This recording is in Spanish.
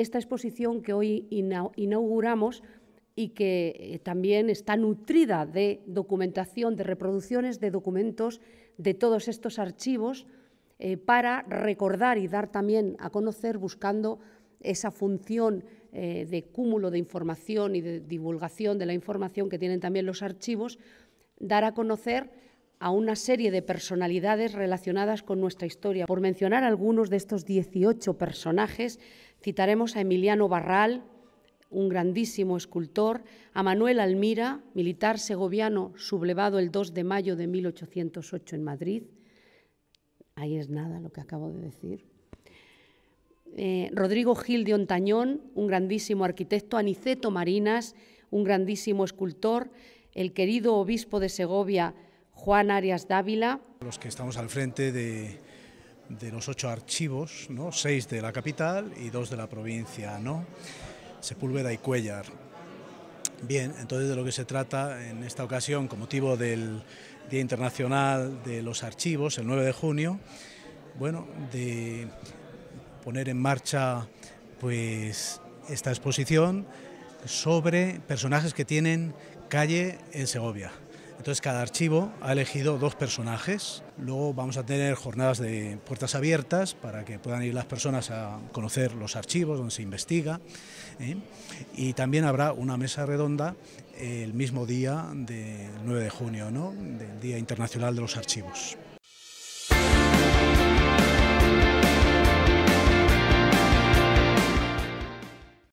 esta exposición que hoy inauguramos y que eh, también está nutrida de documentación, de reproducciones de documentos de todos estos archivos eh, para recordar y dar también a conocer buscando esa función eh, de cúmulo de información y de divulgación de la información que tienen también los archivos, dar a conocer a una serie de personalidades relacionadas con nuestra historia. Por mencionar algunos de estos 18 personajes Citaremos a Emiliano Barral, un grandísimo escultor, a Manuel Almira, militar segoviano sublevado el 2 de mayo de 1808 en Madrid. Ahí es nada lo que acabo de decir. Eh, Rodrigo Gil de Ontañón, un grandísimo arquitecto, Aniceto Marinas, un grandísimo escultor, el querido obispo de Segovia, Juan Arias Dávila. Los que estamos al frente de, de los ocho archivos, ¿no? seis de la capital y dos de la provincia, ¿no? Sepúlveda y Cuellar. Bien, entonces de lo que se trata en esta ocasión, con motivo del Día Internacional de los Archivos, el 9 de junio, bueno, de poner en marcha pues esta exposición sobre personajes que tienen calle en Segovia. Entonces cada archivo ha elegido dos personajes. Luego vamos a tener jornadas de puertas abiertas para que puedan ir las personas a conocer los archivos donde se investiga. ¿eh? Y también habrá una mesa redonda el mismo día del 9 de junio, ¿no? del Día Internacional de los Archivos.